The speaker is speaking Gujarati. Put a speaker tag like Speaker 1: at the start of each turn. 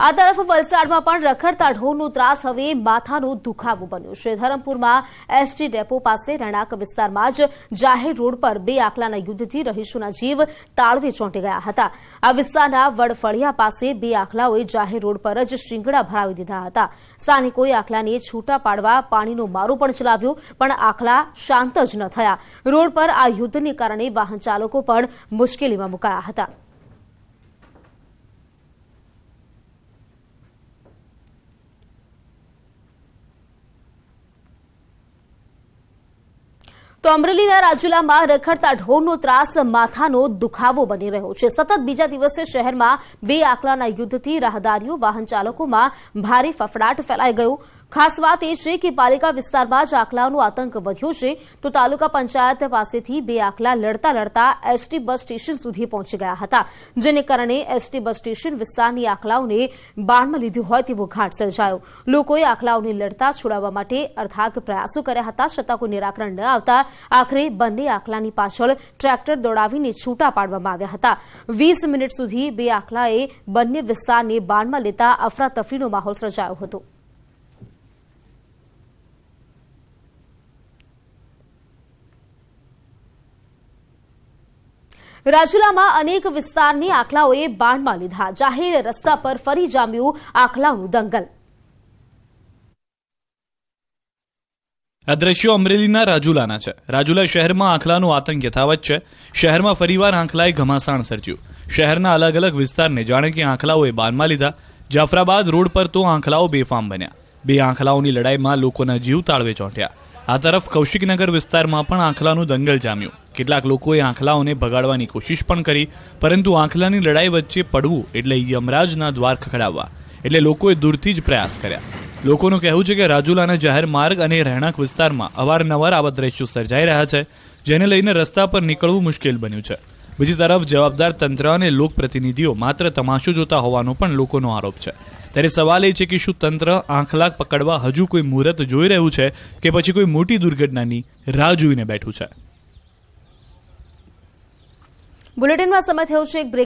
Speaker 1: આ તરફ વલસાડમાં પણ રખડતા ઢોરનો ત્રાસ હવે માથાનું દુખાવો બન્યું છે ધરમપુરમાં એસટી ડેપો પાસે રણાક વિસ્તારમાં જ જાહેર રોડ પર બે આકલાના યુદ્ધથી રહીશોના જીવ તાળવી ચોંટી ગયા હતા આ વિસ્તારના વડફળિયા પાસે બે આકલાઓએ જાહેર રોડ પર જ શિંગડા ભરાવી દીધા હતા સ્થાનિકોએ આકલાને છૂટા પાડવા પાણીનો મારો પણ ચલાવ્યો પણ આકલા શાંત જ ન થયા રોડ પર આ યુદ્ધને કારણે વાહન ચાલકો પણ મુશ્કેલીમાં મુકાયા હતા તો અમરેલીના રાજુલામાં રખડતા ઢોરનો ત્રાસ માથાનો દુખાવો બની રહ્યો છે સતત બીજા દિવસે શહેરમાં બે આકડાના યુદ્ધથી રાહદારીઓ વાહન ચાલકોમાં ભારે ફફડાટ ફેલાઈ ગયો ખાસ વાત એ છે કે પાલિકા વિસ્તારમાં જ આખલાઓનો આતંક વધ્યો છે તો તાલુકા પંચાયત પાસેથી બે આખલા લડતા લડતા એસટી બસ સ્ટેશન સુધી પહોંચી ગયા હતા જેને કારણે એસટી બસ સ્ટેશન વિસ્તારની આખલાઓને બાણમાં લીધું હોય તેવો ઘાટ સર્જાયો લોકોએ આખલાઓને લડતા છોડાવવા માટે અર્થાગ પ્રયાસો કર્યા હતા છતાં કોઈ નિરાકરણ ન આવતા આખરે બંને આખલાની પાછળ ટ્રેક્ટર દોડાવીને છૂટા પાડવામાં આવ્યા હતા વીસ મિનિટ સુધી બે આખલાએ બંને વિસ્તારને બાણમાં લેતા અફરાતફરીનો માહોલ સર્જાયો હતો રાજુલામાં અનેક વિસ્તારની આખલાઓએ બાણમાં લીધા જાહેર રસ્તા પર ફરી જામ્યું આખલાઓનું દંગલ
Speaker 2: આ દ્રશ્યો અમરેલીના રાજુલાના છે રાજુલા શહેરમાં આંખલાનો આતંક યથાવત છે શહેરમાં ફરીવાર આંખલાએ ઘમાસાણ સર્જ્યું શહેરના અલગ અલગ વિસ્તારને જાણે કે આંખલાઓએ બાનમાં લીધા જાફરાબાદ રોડ પર તો આંખલાઓ બેફામ બન્યા બે આંખલાઓની લડાઈમાં લોકોના જીવ તાળવે ચોંટ્યા આ તરફ કૌશિકનગર વિસ્તારમાં પણ આંખલાનું દંગલ જામ્યું કેટલાક લોકોએ આંખલાઓને ભગાડવાની કોશિશ પણ કરી પરંતુ આંખલાની લડાઈ વચ્ચે પડવું એટલે યમરાજના દ્વાર ખખડાવવા એટલે લોકોએ દૂરથી જ પ્રયાસ કર્યા લોકોનું કહેવું છે કે રાજુલાના જાહેર માર્ગ અને રહેણાંક વિસ્તારમાં અવારનવાર આવા દ્રશ્યો સર્જાઈ રહ્યા છે જેને લઈને રસ્તા પર નીકળવું મુશ્કેલ બન્યું છે બીજી તરફ જવાબદાર તંત્ર અને લોકપ્રતિનિધિઓ માત્ર તમાશો જોતા હોવાનો પણ લોકોનો આરોપ છે ત્યારે સવાલ એ છે કે શું તંત્ર આંખલાગ પકડવા હજુ કોઈ મુહૂર્ત જોઈ રહ્યું છે કે પછી કોઈ મોટી દુર્ઘટનાની રાહ જોઈને બેઠું છે
Speaker 1: બુલેટિનમાં સમય થયો છે એક